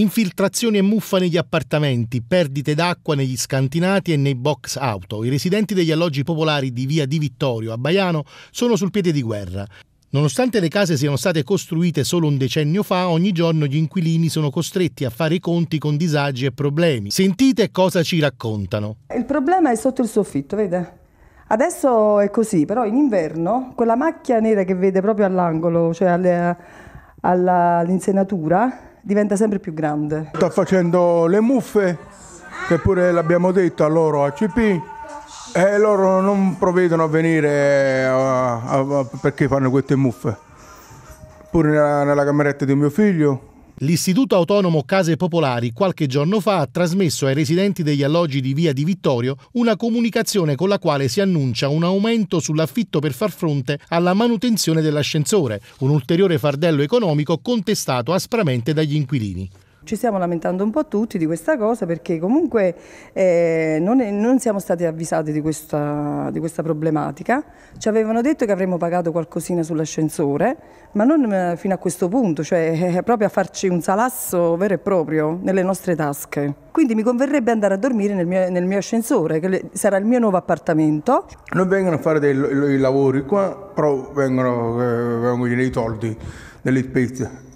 Infiltrazioni e muffa negli appartamenti, perdite d'acqua negli scantinati e nei box auto. I residenti degli alloggi popolari di via Di Vittorio a Baiano sono sul piede di guerra. Nonostante le case siano state costruite solo un decennio fa, ogni giorno gli inquilini sono costretti a fare i conti con disagi e problemi. Sentite cosa ci raccontano. Il problema è sotto il soffitto, vede? Adesso è così, però in inverno quella macchia nera che vede proprio all'angolo, cioè all'insenatura, diventa sempre più grande. Sta facendo le muffe, che pure l'abbiamo detto a loro a CP, e loro non provvedono a venire a, eh, a, a, perché fanno queste muffe. Pure nella, nella cameretta di mio figlio, L'Istituto Autonomo Case Popolari qualche giorno fa ha trasmesso ai residenti degli alloggi di Via di Vittorio una comunicazione con la quale si annuncia un aumento sull'affitto per far fronte alla manutenzione dell'ascensore, un ulteriore fardello economico contestato aspramente dagli inquilini ci stiamo lamentando un po' tutti di questa cosa perché comunque eh, non, è, non, siamo stati avvisati di questa, di questa, problematica. Ci avevano detto che avremmo pagato qualcosina sull'ascensore, ma non eh, fino a questo punto, cioè eh, proprio a farci un salasso vero e proprio nelle nostre tasche. Quindi mi converrebbe andare a dormire nel mio, nel mio ascensore, che le, sarà il mio nuovo appartamento. Non vengono a fare dei, lavori qua, però vengono, eh, vengono i soldi dell'ISPIZ